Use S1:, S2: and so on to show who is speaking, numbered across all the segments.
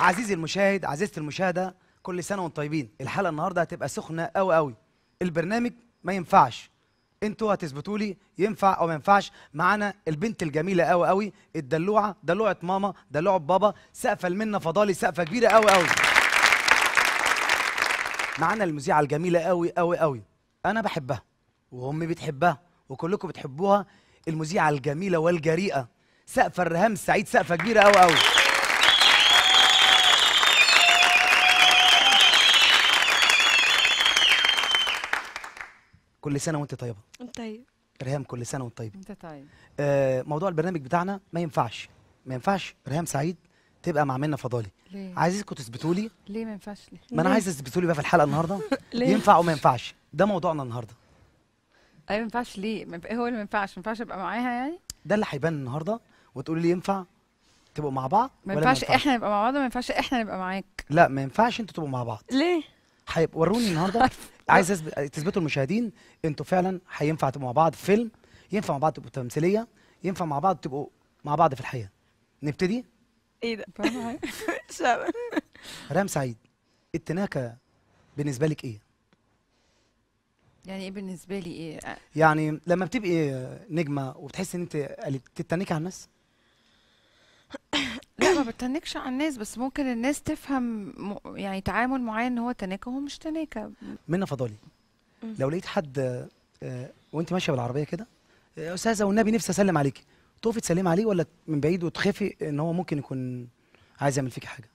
S1: عزيزي المشاهد عزيزتي المشاهده كل سنه وانتم طيبين الحلقه النهارده هتبقى سخنه قوي قوي البرنامج ما ينفعش انتوا هتثبتوا لي ينفع او ما ينفعش معانا البنت الجميله قوي قوي الدلوعه دلوعه ماما دلوعه بابا سقفه المنه فضالي سقفه كبيره قوي قوي معانا المذيعه الجميله قوي قوي قوي انا بحبها وامي بتحبها وكلكم بتحبوها المذيعه الجميله والجريئه سقفه الرهام سعيد سقفه كبيره قوي قوي كل سنه وانت طيبه انت طيب ريهام كل سنه وانت طيبه انت طيب آه موضوع البرنامج بتاعنا ما ينفعش ما ينفعش ريهام سعيد تبقى مع منى فضالي
S2: ليه عايزكم تثبتوا لي ليه ما ينفعش ليه ما انا عايز تثبتوا
S1: لي بقى في الحلقه النهارده ليه ينفع وما ينفعش ده موضوعنا النهارده
S2: اي ما ينفعش ليه هو اللي ما ينفعش ما ينفعش ابقى معاها يعني
S1: ده اللي هيبان النهارده وتقولي لي ينفع تبقوا مع بعض ما ينفعش احنا
S2: نبقى مع بعض ما ينفعش احنا نبقى معاك
S1: لا ما ينفعش انتوا تبقوا مع بعض ليه حيب. وروني النهارده عايز تثبتوا المشاهدين انتوا فعلا هينفع تبقوا مع بعض في فيلم ينفع مع بعض تبقوا تمثيليه ينفع مع بعض تبقوا مع بعض في الحقيقه نبتدي
S2: ايه ده
S1: رام سعيد التناكه بالنسبه لك ايه
S2: يعني ايه بالنسبه لي ايه
S1: يعني لما بتبقي نجمه وبتحسي ان انت تتنكي على الناس
S2: ما بتنكش على الناس بس ممكن الناس تفهم يعني تعامل معين ان هو تناكه وهو مش تناكه
S1: منى فضالي لو لقيت حد آه، وانت ماشيه بالعربيه كده آه، استاذه والنبي نفسي اسلم عليك تقفي تسلمي عليه ولا من بعيد وتخافي ان هو ممكن يكون عايز يعمل فيكي حاجه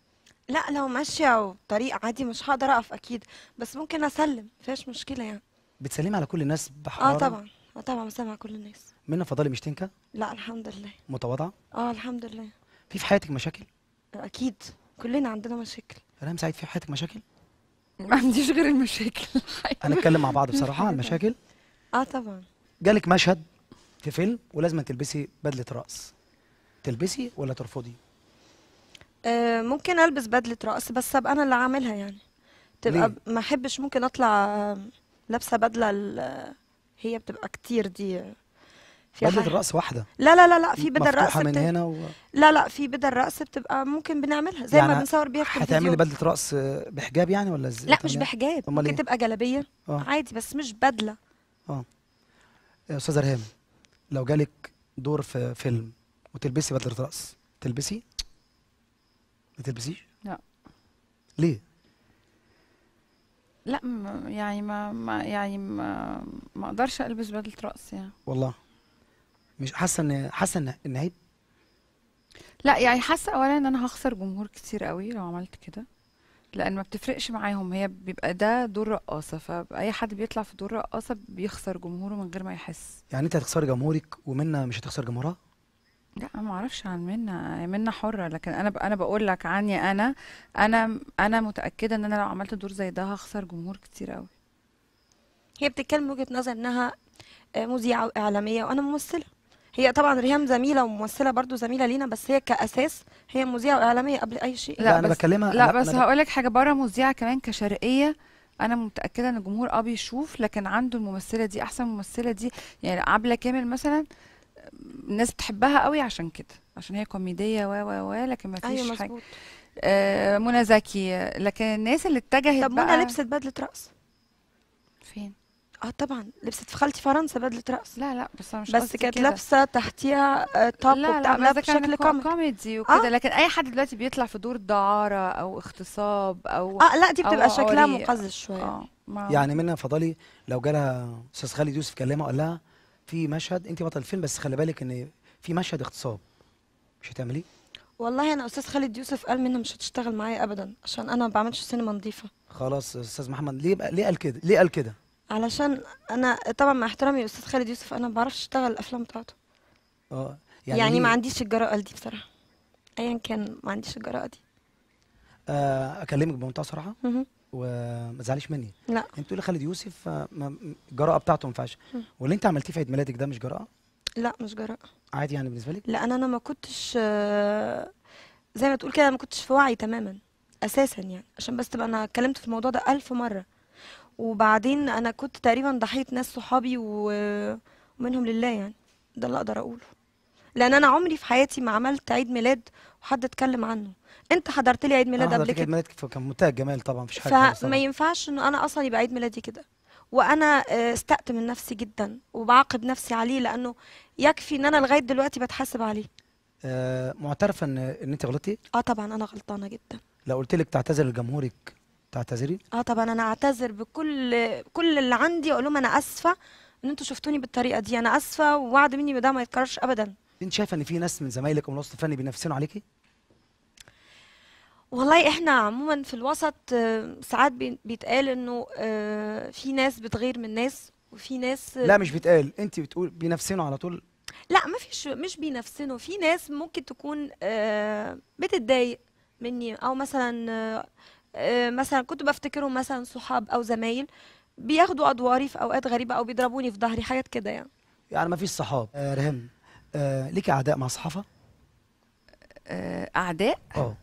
S3: لا لو ماشيه وطريق عادي مش هقدر اقف اكيد بس ممكن اسلم مفيهاش مشكله يعني
S1: بتسلمي على كل الناس آه، بحراره اه طبعا
S3: اه طبعا بسلم على كل الناس
S1: منى فضالي مش تنكه
S3: لا الحمد لله متواضعه اه الحمد لله
S1: في في حياتك مشاكل؟
S3: اكيد كلنا عندنا مشاكل
S1: ريهام سعيد في حياتك مشاكل؟
S3: ما عنديش غير المشاكل هنتكلم مع بعض بصراحه عن المشاكل اه طبعا
S1: جالك مشهد في فيلم ولازم تلبسي بدله رقص تلبسي ولا ترفضي؟
S3: آه ممكن البس بدله رقص بس ابقى انا اللي عاملها يعني تبقى ليه؟ ما احبش ممكن اطلع لابسه بدله هي بتبقى كتير دي في بدله الرقص واحده لا لا لا لا في بدل رقص من بت... هنا و... لا لا في بدل رقص بتبقى ممكن بنعملها زي يعني ما بنصور بيها في هتعملي بدله
S1: رقص بحجاب يعني ولا ازاي لا مش يعني بحجاب ممكن إيه؟ تبقى
S3: جلابيه أوه. عادي بس مش بدله
S1: اه يا استاذه ريهام لو جالك دور في فيلم وتلبسي بدله رقص تلبسي ما تلبسيش لا ليه
S2: لا يعني ما, ما يعني ما ما اقدرش البس بدله رقص يعني
S1: والله مش حاسه ان حاسه ان هي
S2: لا يعني حاسه اولا ان انا هخسر جمهور كتير قوي لو عملت كده لان ما بتفرقش معاهم هي بيبقى ده دور رقاصه فاي حد بيطلع في دور رقاصه بيخسر جمهوره من غير ما
S1: يحس يعني انت هتخسري جمهورك ومنى مش هتخسر جمهورها
S2: لا ما اعرفش عن منى منى حره لكن انا انا بقول لك عني انا انا انا متاكده ان انا لو عملت دور زي ده هخسر جمهور كتير قوي
S3: هي بتتكلم وجهه نظر انها مذيعه اعلاميه وانا ممثله هي طبعا ريهام زميله وممثله برضو زميله لينا بس هي كاساس
S2: هي مذيعه واعلاميه قبل اي شيء لا, لا انا بكلمها لا, لا بس هقول لك حاجه بره مذيعه كمان كشرقيه انا متاكده ان الجمهور اه بيشوف لكن عنده الممثله دي احسن ممثله دي يعني عبله كامل مثلا الناس بتحبها قوي عشان كده عشان هي كوميديه و و و لكن ما أيوة، فيش أيوة حاجه آه منى زكي لكن الناس اللي اتجهت طب منى لبست بدله رقص فين
S3: اه طبعا لبست في خالتي فرنسا بدله
S2: رقص لا لا بس انا مش بس كانت لابسه تحتيها توب آه، وبتعملها بشكل كوميدي كوميدي وكده آه؟ لكن اي حد دلوقتي بيطلع في دور دعاره او اغتصاب او اه لا دي بتبقى شكلها مقزز شويه آه.
S1: يعني منها فضلي لو جالها استاذ خالد يوسف كلمها قال لها في مشهد انت بطل الفيلم بس خلي بالك ان في مشهد اغتصاب مش هتعمليه؟
S3: والله انا استاذ خالد يوسف قال منه مش هتشتغل معايا ابدا عشان انا ما بعملش سينما نظيفه
S1: خلاص استاذ محمد ليه ليه قال كده؟ ليه قال كده؟
S3: علشان انا طبعا مع احترامي لاستاذ خالد يوسف انا ما بعرفش اشتغل الافلام بتاعته
S1: اه يعني, يعني ما عنديش
S3: الجراءه دي بصراحه ايا كان ما عنديش الجراءه دي
S1: آه اكلمك بمنتهى الصراحه وما تزعليش مني لا انت تقولي خالد يوسف آه، الجراءه بتاعته ما ينفعش واللي انت عملتيه في عيد ميلادك ده مش جراءه
S3: لا مش جراءه
S1: عادي يعني بالنسبه لك لا انا انا ما كنتش آه،
S3: زي ما تقول كده ما كنتش في وعي تماما اساسا يعني عشان بس تبقى انا اتكلمت في الموضوع ده ألف مره وبعدين انا كنت تقريبا ضحيه ناس صحابي ومنهم لله يعني ده اللي اقدر اقوله لان انا عمري في حياتي ما عملت عيد ميلاد وحد اتكلم عنه انت حضرت لي عيد ميلاد قبل كده عيد
S1: ميلاد كان منتهى الجمال طبعا مفيش حاجه فما
S3: ينفعش ان انا اصلا يبقى عيد ميلادي كده وانا آه، استقت من نفسي جدا وبعاقب نفسي عليه لانه يكفي ان انا لغايه دلوقتي بتحاسب عليه
S1: آه معترفه ان ان انت غلطتي
S3: اه طبعا انا غلطانه جدا
S1: لو قلت لك تعتذر لجمهورك تعتذري؟
S3: اه طبعا انا اعتذر بكل كل اللي عندي اقول لهم انا اسفه ان انتوا شفتوني بالطريقه
S1: دي انا اسفه ووعد مني ده ما يتكررش ابدا انت شايفه ان في ناس من زمايلك ومن الوسط الفني بينافسينوا عليكي؟
S3: والله احنا عموما في الوسط آه، ساعات بيتقال انه آه، في ناس بتغير من ناس وفي ناس آه، لا مش بيتقال
S1: انت بتقول بينافسينوا على طول
S3: لا ما فيش مش بينافسنوا في ناس ممكن تكون بتتضايق مني او مثلا آه، مثلا كنت بفتكرهم مثلا صحاب او زمايل بياخدوا ادواري في اوقات غريبه او بيضربوني في ظهري حاجات كده يعني
S1: يعني ما فيش صحاب آه رهام آه ليك اعداء مع الصحافه
S2: آه اعداء اه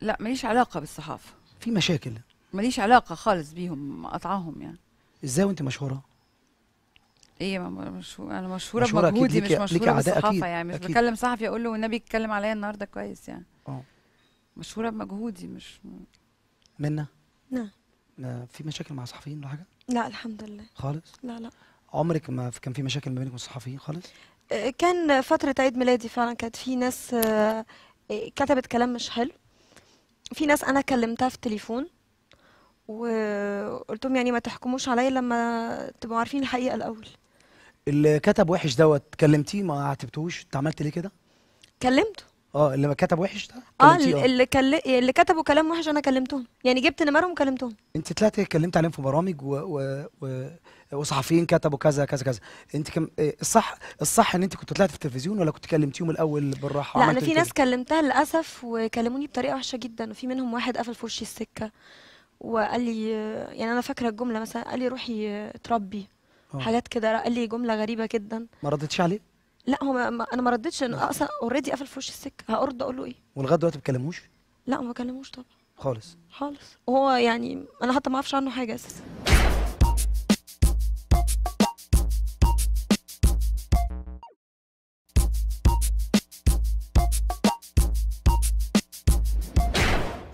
S2: لا ماليش علاقه بالصحافه
S1: في مشاكل ماليش علاقه
S2: خالص بيهم قطعهم يعني
S1: ازاي وانت مشهوره
S2: ايه ما مش انا مشهوره, مشهورة بمجهودي مش مشهوره بالصحافه أكيد. يعني مش أكيد. بكلم صحفي اقول له والنبي اتكلم عليا النهارده كويس يعني اه مشهوره بمجهودي مش منا نعم
S1: في مشاكل مع صحفيين ولا حاجه
S2: لا الحمد لله
S1: خالص لا لا عمرك ما كان في مشاكل ما بينك وبين الصحفيين خالص
S3: كان فتره عيد ميلادي فعلا كانت في ناس كتبت كلام مش حلو في ناس انا كلمتها في التليفون وقلت لهم يعني ما تحكموش عليا لما تبقوا عارفين الحقيقه الاول
S1: اللي كتب وحش دوت كلمتيه ما عاتبتوش انت عملت ليه كده كلمته اه اللي ما كتب وحش ده اه،, اه اللي
S3: كل... اللي كتبوا كلام وحش انا كلمتهم يعني جبت نمرهم وكلمتهم
S1: انت طلعت اتكلمت عليهم في برامج و... و... و... وصحفيين كتبوا كذا كذا كذا انت كم الصح الصح ان انت كنت طلعت في التلفزيون ولا كنت كلمتيهم الاول بالراحه لا انا في ناس
S3: كلمتها للاسف وكلموني بطريقه وحشه جدا وفي منهم واحد قفل في وشي السكه وقال لي يعني انا فاكره الجمله مثلا قال لي روحي أوه. اه. حاجات كده قال لي جمله غريبه جدا
S1: ما ردتش عليه
S3: لا هو ما انا ما ردتش انا اصلا اوريدي قفل في وش السكه هرد اقول له ايه
S1: ولغايه دلوقتي ما بتكلموش
S3: لا ما بكلموش طبعا خالص خالص وهو يعني انا حتى ما اعرفش عنه حاجه اساسا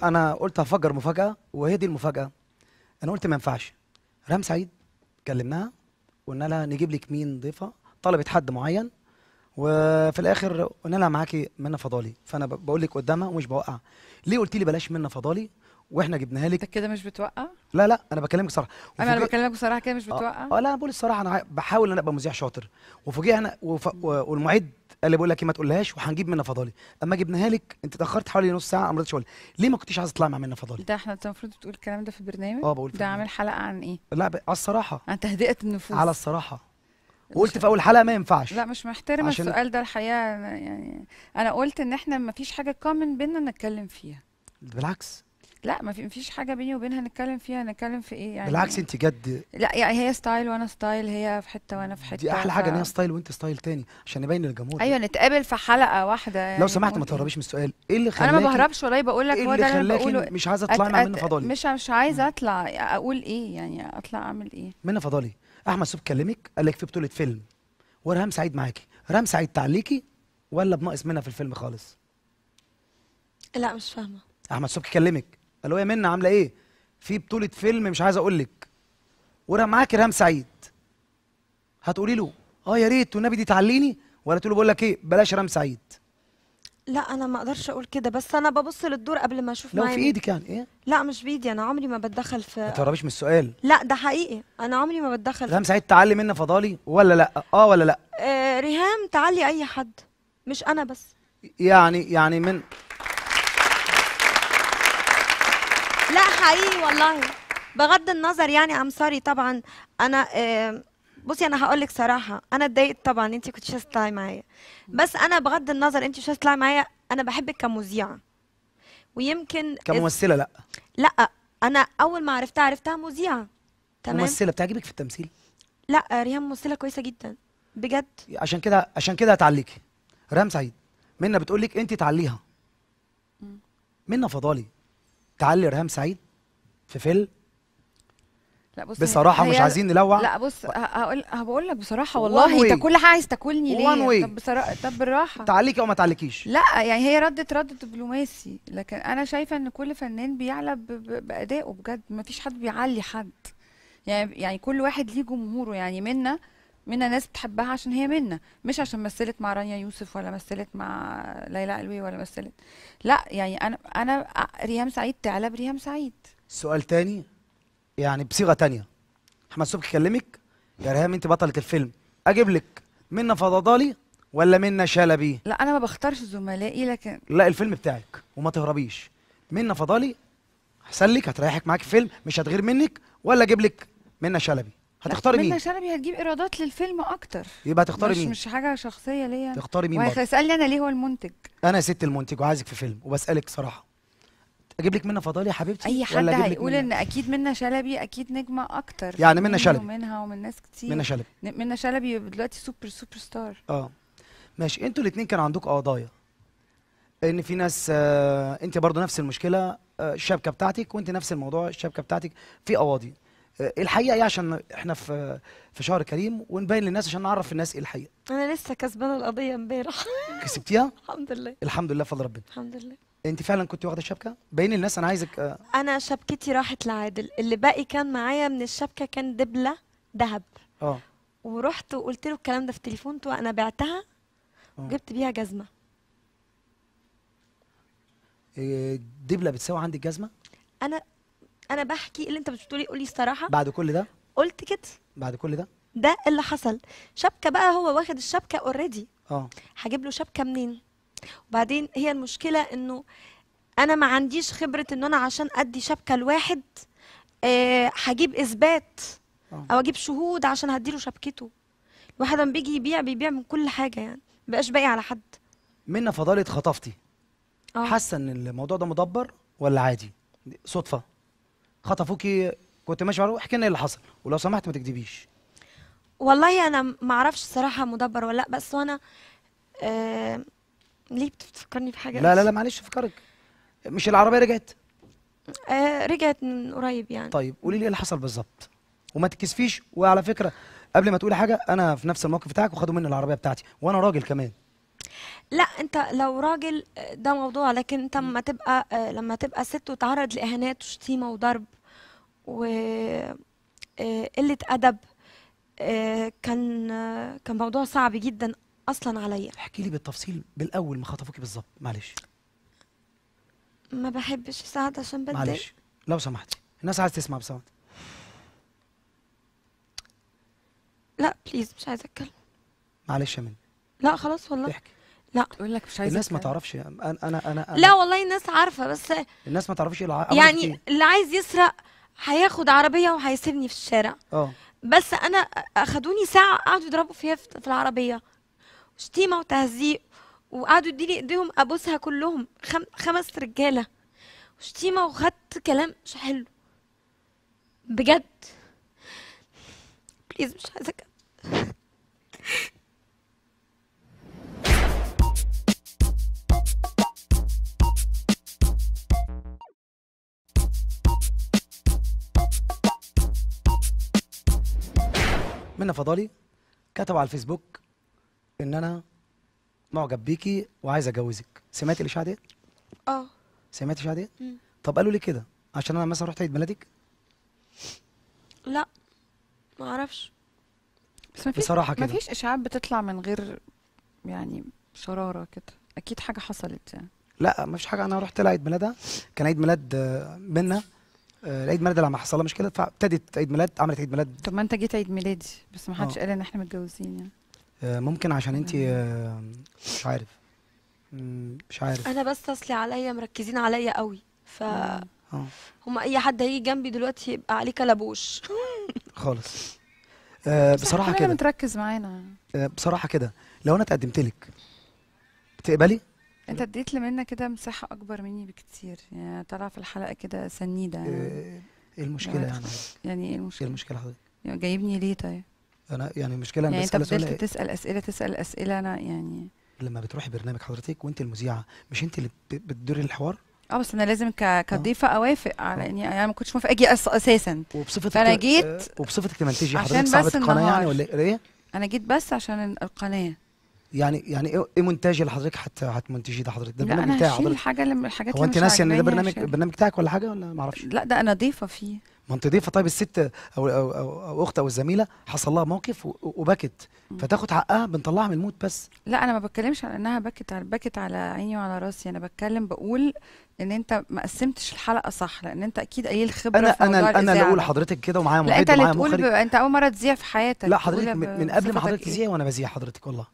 S1: انا قلت هفجر مفاجاه وهي دي المفاجاه انا قلت ما ينفعش رام سعيد كلمناها قلنا لها نجيب لك مين ضيفه طلبت حد معين وفي الاخر قلنا لها معاكي منى فضالي فانا بقول لك قدامها ومش بوقع ليه قلت لي بلاش منى فضالي واحنا جبناها لك انت كده مش بتوقع لا لا انا بكلمك صراحه انا انا
S2: بكلمك بصراحه كده مش بتوقع اه,
S1: آه، لا انا بقول الصراحه انا بحاول ان انا ابقى مذيع شاطر وفوجئنا وف... والمعد قال لي بقول لك إيه، ما تقولهاش وهنجيب منى فضالي اما جبناها لك انت اتاخرت حوالي نص ساعه امرتش اقول ليه ما كنتيش عايزه تطلعي مع منى فضالي
S2: ده احنا المفروض بتقول الكلام ده في البرنامج اه بقول ده عامل حلقه عن ايه
S1: لا ب... على الصراحه عن تهدئه النفوس على الصراحه وقلت في اول حلقه ما ينفعش لا مش محترمه عشان... السؤال
S2: ده الحقيقه يعني انا قلت ان احنا ما فيش حاجه كومن بيننا نتكلم فيها
S1: بالعكس
S2: لا ما فيش حاجه بيني وبينها نتكلم فيها نتكلم في ايه يعني بالعكس انت
S1: جد لا
S2: يعني هي ستايل وانا ستايل هي في حته وانا في حته دي احلى حاجه ان هي
S1: ستايل وانت ستايل تاني عشان يبين للجمهور ايوه
S2: نتقابل في حلقه واحده يعني لو
S1: سمحت ما تهربيش من السؤال ايه اللي خلاكي انا ما بهربش
S2: والله بقول لك إيه هو ده اللي انا بقوله مش عايزه اطلعي مع منه فضالي مش مش عايزه اطلع اقول ايه يعني اطلع اعمل ايه
S1: منه فضالي احمد صبحي كلمك قال لك في بطوله فيلم ورهام سعيد معاكي رهام سعيد تعليقي ولا بناقص منها في الفيلم خالص
S3: لا مش فاهمه
S1: احمد صبحي كلمك قال له يا منى عامله ايه في بطوله فيلم مش عايز اقول لك ورهام معاكي رهام سعيد هتقولي له اه يا ريت والنبي دي تعليني ولا تقول له بقول لك ايه بلاش رهام سعيد
S3: لا انا ما اقدرش اقول كده بس انا ببص للدور قبل ما اشوف لو في ايدي ايدك يعني ايه لا مش بايدي انا عمري ما بتدخل في ما تهربيش من السؤال لا ده حقيقي انا عمري ما بتدخل ريهام سعيد
S1: تعلي منا فضالي ولا لا اه ولا لا
S3: آه ريهام تعلي اي حد مش انا بس
S1: يعني يعني من
S3: لا حقيقي والله بغض النظر يعني ام سوري طبعا انا آه بصي انا هقول لك صراحه انا اتضايقت طبعا انت كنتش هتطلعي معايا بس انا بغض النظر انت مش هتطلعي معايا انا بحبك كمذيعه ويمكن كممثله لا لا انا اول ما عرفتها عرفتها مذيعه
S1: تمام ممثله بتعجبك في التمثيل
S3: لا ريهام ممثله كويسه جدا
S1: بجد عشان كده عشان كده هتعليكي ريهام سعيد منى بتقول لك انت تعليها منى فضالي تعلي ريهام سعيد في فيلم
S2: لا بص بصراحه مش عايزين نلوع لا بص هقول هقول لك بصراحه والله انت كل حاجه عايز تاكلني ليه طب بصراحه طب بالراحه تعليكي
S1: او ما تعليكيش لا
S2: يعني هي ردت رد دبلوماسي لكن انا شايفه ان كل فنان بيعلى بادائه بجد ما فيش حد بيعلي حد يعني يعني كل واحد ليه جمهوره يعني منا منا ناس بتحبها عشان هي منا مش عشان مثلت مع رانيا يوسف ولا مثلت مع ليلى علوي ولا مثلت لا يعني انا انا آه، ريهام سعيد تعلى بريهام سعيد
S1: سؤال تاني يعني بصيغه تانية احمد صبحي يكلمك يا ريهام انت بطله الفيلم اجيب لك منا فضضالي ولا منا شلبي
S2: لا انا ما بختارش زملائي لكن
S1: لا الفيلم بتاعك وما تهربيش منا فضالي احسن لك هتريحك معاك فيلم مش هتغير منك ولا اجيب لك منا شلبي هتختاري مين؟ منا
S2: شلبي هتجيب ايرادات للفيلم اكتر
S1: يبقى هتختاري مين؟ مش
S2: حاجه شخصيه ليا تختاري مين؟ وهيسالني انا ليه هو المنتج؟
S1: انا ست المنتج وعايزك في فيلم وبسالك صراحه اجيب لك منها فضال يا حبيبتي اي حد هيقول ان
S2: اكيد منها شلبي اكيد نجمه اكتر يعني منها شلبي ومنها ومن ناس كتير منها شلبي منها شلبي دلوقتي سوبر سوبر ستار
S1: اه ماشي انتوا الاثنين كان عندكم قضايا ان في ناس آه انت برضو نفس المشكله آه الشبكه بتاعتك وانت نفس الموضوع الشبكه بتاعتك في قواضي آه الحقيقه ايه عشان احنا في في شهر كريم ونبين للناس عشان نعرف الناس ايه الحقيقه
S3: انا لسه كسبانه القضيه امبارح
S1: كسبتيها الحمد لله الحمد لله فضل ربنا الحمد لله انت فعلا كنت واخده الشبكه باين للناس انا عايزك آه.
S3: انا شبكتي راحت لعادل اللي باقي كان معايا من الشبكه كان دبله ذهب اه ورحت وقلت له الكلام ده في تليفون وانا بعتها آه. وجبت بيها جزمه
S1: آه، دبله بتساوي عندي جزمه
S3: انا انا بحكي اللي انت بتقولي قولي الصراحه بعد كل ده قلت كده بعد كل ده ده اللي حصل شبكه بقى هو واخد الشبكه اوريدي اه هجيب له شبكه منين وبعدين هي المشكله انه انا ما عنديش خبره ان انا عشان ادي شبكه لواحد آه، هجيب آه اثبات او اجيب شهود عشان هديله شبكته الواحد لما بيجي يبيع بيبيع من كل حاجه يعني مبقاش باقي على حد
S1: منى فضاله خطفتي آه. حاسه ان الموضوع ده مدبر ولا عادي صدفه خطفوكي كنت ماشي معروف احكي لنا ايه اللي حصل ولو سمحت ما تكذبيش
S3: والله انا ما اعرفش الصراحه مدبر ولا لا بس وانا آه ليه بتفكرني بحاجه لا لا لا معلش
S1: افكرك مش العربيه رجعت آه رجعت من قريب يعني طيب قولي لي ايه اللي حصل بالظبط وما تتكسفيش وعلى فكره قبل ما تقولي حاجه انا في نفس الموقف بتاعك وخدوا مني العربيه بتاعتي وانا راجل كمان
S3: لا انت لو راجل آه، ده موضوع لكن انت لما تبقى آه، لما تبقى ست وتعرض لاهانات وشتيمه وضرب وقله آه، ادب كان كان موضوع صعب جدا اصلا عليا
S1: احكي لي بالتفصيل بالاول ما خطفوكي بالظبط معلش
S3: ما بحبش اساعد عشان بدي معلش
S1: لو سمحتي الناس عايزه تسمع بصوت
S3: لا بليز مش عايزه اتكلم معلش يا منى لا خلاص والله احكي لا تقول لك مش عايزه الناس ما تعرفش انا
S1: انا انا لا
S3: والله الناس عارفه بس
S1: الناس ما تعرفش الع... يعني
S3: اللي عايز يسرق هياخد عربيه وهيسيبني في الشارع اه بس انا اخدوني ساعه قعدوا يضربوا فيها في العربيه شتيمه وتهزيق وقعدوا يديلي ايديهم ابوسها كلهم خم... خمس رجاله وشتيمه وخدت كلام مش حلو بجد بليز مش عايزه
S1: منى فضالي كتب على الفيسبوك ان انا معجب بيكي وعايز اتجوزك سمعتي الاشاعه دي اه سمعتي الاشاعه دي طب قالوا لي كده عشان انا مثلا رحت عيد ميلادك
S2: لا ما اعرفش بس ما بصراحه كده مفيش اشاعات بتطلع من غير يعني شراره كده اكيد حاجه حصلت يعني
S1: لا ما فيش حاجه انا رحت لها عيد ميلادها كان عيد ميلاد آه، منا آه، عيد ميلاد لما حصلها مشكله فابتدت عيد ميلاد عملت عيد ميلاد طب ما انت جيت عيد ميلادي
S2: بس ما حدش آه. قال ان احنا متجوزين يعني
S1: آه، ممكن عشان انت آه، مش عارف مش عارف
S2: انا بس اصلي
S3: عليا مركزين عليا قوي ف آه. هم اي حد هيجي جنبي دلوقتي يبقى عليه
S2: كلبوش
S1: خالص بصراحه كده
S2: متركز معانا
S1: بصراحه كده لو انا اتقدمت لك بتقبلي
S2: انت اديت لمنى كده مساحه اكبر مني بكتير يعني طالعه في الحلقه كده سنيده يعني ايه المشكله يعني, يعني يعني ايه المشكله ايه المشكله حضرتك يعني جايبني ليه طيب
S1: انا يعني مشكله يعني انت فضلت
S2: تسال اسئله تسال اسئله انا يعني
S1: لما بتروحي برنامج حضرتك وانت المذيعه مش انت اللي بتديري الحوار
S2: اه بس انا لازم آه. كضيفه اوافق على آه. اني انا ما كنتش موافقه اجي اساسا
S1: وبصفتك فانا جيت آه، وبصفتك تمنتجي حضرتك صاحبه القناه يعني ولا ايه؟
S2: انا جيت بس عشان
S1: القناه يعني يعني ايه, إيه مونتاج اللي حضرتك هتمنتجيه هتمنتجي ده حضرتك ده البرنامج بتاعي حضرتك الحاجه
S2: اللي الحاجات هو انت ناسيه ان ده برنامج البرنامج
S1: بتاعك ولا حاجه ولا ما اعرفش لا ده
S2: انا ضيفه فيه
S1: ما انت ضيفه طيب الست او او او, أو اخت او الزميله حصل لها موقف وبكت فتاخد حقها بنطلعها من الموت بس
S2: لا انا ما بتكلمش على انها بكت على بكت على عيني وعلى راسي انا بتكلم بقول ان انت ما قسمتش الحلقه صح لان انت اكيد قليل خبره انا في انا موضوع انا اللي اقول
S1: لحضرتك كده ومعايا معيد مخرج لا انت اللي تقول انت
S2: اول مره تذيع في حياتك لا حضرتك من قبل ما حضرتك إيه؟ تذيعي
S1: وانا بذيع حضرتك والله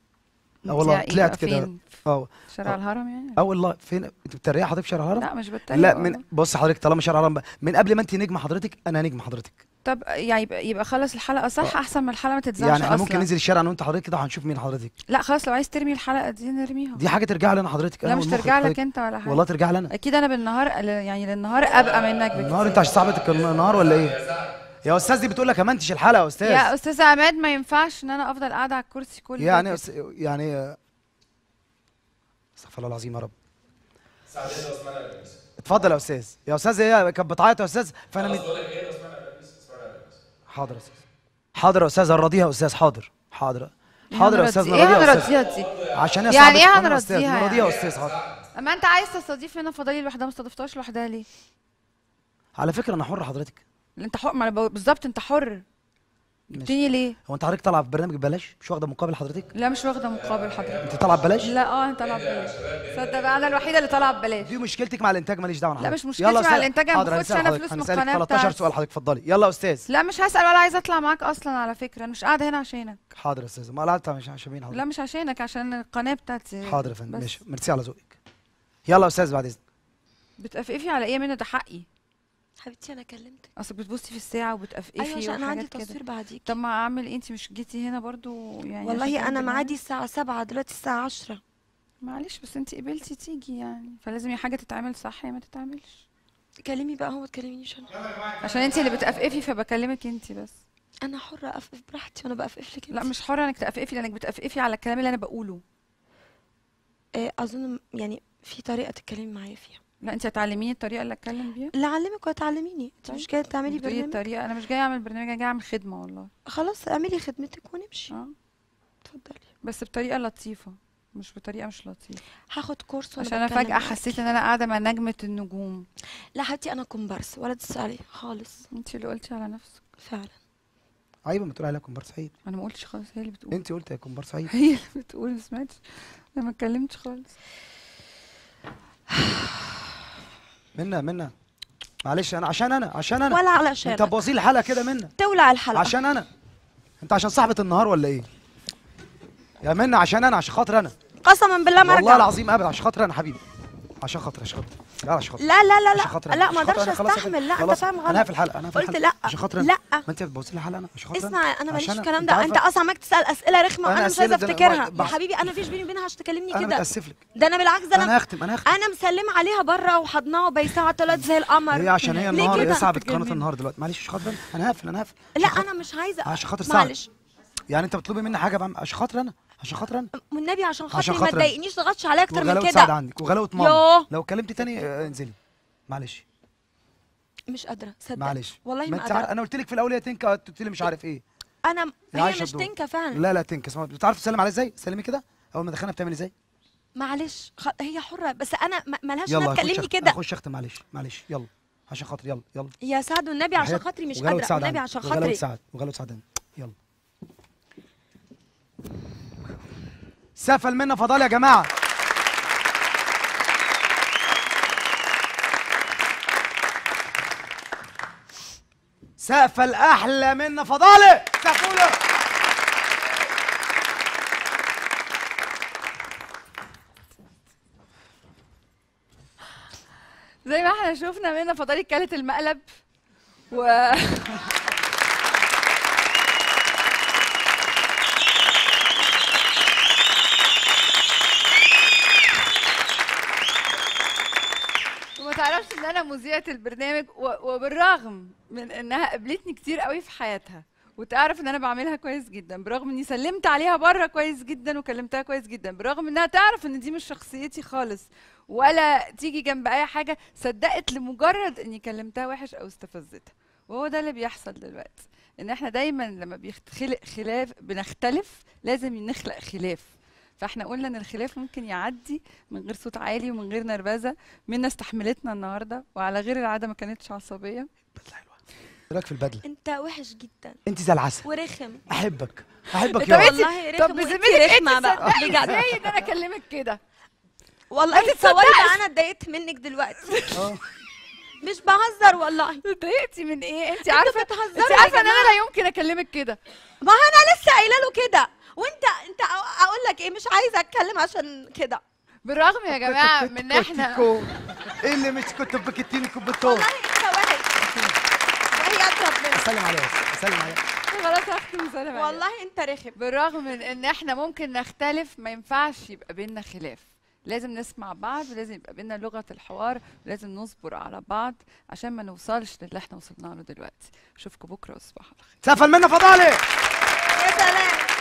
S1: اه والله إيه طلعت كده اه شارع آه.
S2: الهرم يعني اه
S1: والله فين انت بتريحي حضرتك في شارع الهرم؟ لا مش بتريح لا من بص حضرتك طالما شارع الهرم بقى من قبل ما انت نجمه حضرتك انا نجم حضرتك
S2: طب يعني يبقى, خلص الحلقه صح آه. احسن من الحلقه ما تتذاعش يعني احنا ممكن ننزل
S1: الشارع انا وانت حضرتك كده وهنشوف مين حضرتك
S2: لا خلاص لو عايز ترمي الحلقه دي نرميها
S1: دي حاجه ترجع لنا حضرتك لا مش ترجع لك انت ولا حاجه والله ترجع لنا
S2: اكيد انا بالنهار يعني للنهار ابقى منك بكتير النهار انت
S1: عشان صاحبتك النهار ولا ايه؟ يا استاذ دي بتقول لك ما انتش الحلقه يا استاذ يا
S2: استاذ عماد ما ينفعش ان انا افضل قاعده على الكرسي كل يعني أس...
S1: يعني استغفر الله العظيم يا رب اتفضل يا استاذ يا استاذ هي كانت بتعيط يا استاذ فانا مت... حاضر يا استاذ حاضر يا استاذ هنراضيها يا استاذ حاضر حاضر حاضر يا استاذ نراضيها يا استاذ دي عشان هي يعني ايه هنراضيها نراضيها يعني؟ يا استاذ حاضر
S2: اما انت عايز تستضيف هنا فضالي لوحدها ما استضفتهاش لوحدها ليه
S1: على فكره انا حر حضرتك
S2: انت حر ما انا بالظبط انت حر جبتني ليه؟
S1: هو انت حضرتك طالعه في برنامج ببلاش؟ مش واخده مقابل حضرتك؟
S2: لا مش واخده مقابل حضرتك انت طالعه ببلاش؟ لا اه انا طالعه ببلاش صدق انا الوحيده اللي طالعه ببلاش
S1: دي مشكلتك مع الانتاج ماليش دعوه لا مش مشكلتي مع الانتاج انا ما باخدش انا فلوس من القناه 13 سؤال حضرتك اتفضلي يلا يا استاذ لا
S2: مش هسال ولا عايزه اطلع معاك اصلا على فكره انا مش قاعده هنا عشانك
S1: حاضر يا استاذ ما قاعده مش عشان مين حضرتك لا
S2: مش عشانك عشان القناه بتاعتي حاضر يا فندم ماشي
S1: ميرسي على ذوقك يلا يا استاذ بعد اذنك
S2: بتقفقفي على ايه يا ده حقي حبيبتي انا كلمتك اصل بتبصي في الساعه وبتقفقي إيه ايوه عشان انا عندي تصوير بعديكي طب ما اعمل ايه انت مش جيتي هنا برضو يعني والله انا معادي الساعه 7 دلوقتي الساعه 10 معلش بس انت قبلتي تيجي يعني فلازم يا حاجه تتعمل صح يا ما تتعملش كلمي بقى
S3: هو ما تكلمينيش انا عشان انت اللي بتقفقفي
S2: فبكلمك انت بس
S3: انا حره اقفقف براحتي
S2: وانا بقفقف لك لا مش حره انك تقفقفي لانك بتقفقفي على الكلام اللي انا بقوله آه، اظن يعني في طريقه تتكلمي معايا فيها لا انت هتعلميني الطريقه اللي اتكلم بيها لا اعلمك وتعلميني انت طيب. مش جايه تعملي برنامج برنامج الطريقه انا مش جايه اعمل برنامج انا جايه اعمل خدمه والله خلاص اعملي خدمتك ونمشي اه اتفضلي بس بطريقه لطيفه مش بطريقه مش لطيفه هاخد كورس عشان انا فجاه حسيت ان انا قاعده مع نجمه النجوم لا حتى انا كومبارس ولا تسالي خالص انت اللي قلتي على نفسك فعلا
S1: عيب أيوة، ما تقول عليها كومبارس عيد انا ما قلتش خالص هي اللي بتقول انت قلت يا كومبارس عيد هي اللي
S2: بتقول ما سمعتش انا ما اتكلمتش خالص
S1: منا منا معلش انا عشان انا عشان انا ولا علشان انت بوظي الحلقه كده منا تولع الحلقه عشان انا انت عشان صاحبه النهار ولا ايه يا منا عشان انا عشان خاطر انا قسما بالله ما والله العظيم ابدا عشان خاطر انا حبيبي عشان خاطر عشان خاطر لا مش خاطر لا لا لا لا خاطر لا ما اقدرش استحمل لا انت فاهم غلط انا في الحلقه انا في قلت لا عشان خاطر لا ما انت بتبوظي لي الحلقه انا مش خاطر
S3: اسمع انا ماليش في الكلام ده انت اصلا عمال تسال اسئله رخمه وانا مش عايزه افتكرها يا حبيبي انا مفيش بيني وبينها تكلمني كده انا متاسف لك ده انا بالعكس ده انا هختم انا هختم انا مسلم عليها بره وحضناها بيساعة طلعت زي القمر هي عشان هي النهارده هي صعبت قناه النهار
S1: دلوقتي معلش مش خاطر انا هقفل انا هقفل
S3: لا انا مش عايزه عشان خاطر معلش
S1: يعني انت بتطلبي مني حاجه عشان خاطر انا عشان خاطر انا
S3: والنبي عشان خاطري ما تضايقنيش تغطش عليا اكتر من كده وغلاوه عندك وغلاوه ماما
S1: لو كلمتي تاني آه، انزلي معلش
S3: مش قادره صدق معلش والله ما قادره انا
S1: قلت لك في الاول يا تنكا قلت لي مش عارف ايه
S3: انا هي مش تنكا فعلا لا
S1: لا تنكا اسمها بتعرف تسلم عليا ازاي سلمي كده اول ما دخلنا بتعملي ازاي
S3: معلش خ... هي حره بس انا مالهاش انها تكلمني كده يلا اخش
S1: اختم معلش معلش يلا عشان خاطري يلا يلا يا
S3: سعد والنبي عشان خاطري مش قادره النبي عشان خاطري وغلاوه سعد
S1: وغلاوه سعد يلا سفل منا فضال يا جماعه سقفل احلى منا فضاله سقفوله
S2: زي ما احنا شفنا منا فضاله كلت المقلب و انا مذيعه البرنامج وبالرغم من انها قابلتني كتير قوي في حياتها وتعرف ان انا بعملها كويس جدا برغم اني سلمت عليها بره كويس جدا وكلمتها كويس جدا برغم انها تعرف ان دي مش شخصيتي خالص ولا تيجي جنب اي حاجه صدقت لمجرد اني كلمتها وحش او استفزتها وهو ده اللي بيحصل دلوقتي ان احنا دايما لما بيخلق خلاف بنختلف لازم نخلق خلاف فاحنا قلنا ان الخلاف ممكن يعدي من غير صوت عالي ومن غير نرفزه منا استحملتنا النهارده وعلى غير العاده ما كانتش عصبيه بدله حلوه
S1: إيه رايك في البدله
S2: انت وحش جدا انت زي العسل ورخم
S1: احبك احبك يا والله طب بذمتك رخمه بقى بجد ازاي ان انا
S3: اكلمك كده والله انت تصوري انا اتضايقت منك دلوقتي آه. مش بهزر والله ضايقتي من ايه انت عارفه بتهزري انت عارفه ان انا لا يمكن اكلمك كده ما انا لسه قايله له كده وانت انت اقول لك ايه مش عايزه اتكلم عشان كده بالرغم يا جماعه من احنا
S1: ايه اللي مش كنت بكتيني كوبتون والله انت
S2: وحش وهي منك
S1: سلم عليك سلم عليك
S2: خلاص هختم سلام والله انت رخم بالرغم من ان احنا ممكن نختلف ما ينفعش يبقى بينا خلاف لازم نسمع بعض ولازم يبقى بينا لغه الحوار ولازم نصبر على بعض عشان ما نوصلش للي احنا وصلنا له دلوقتي اشوفكم بكره على خير سقف منا فضالي يا سلام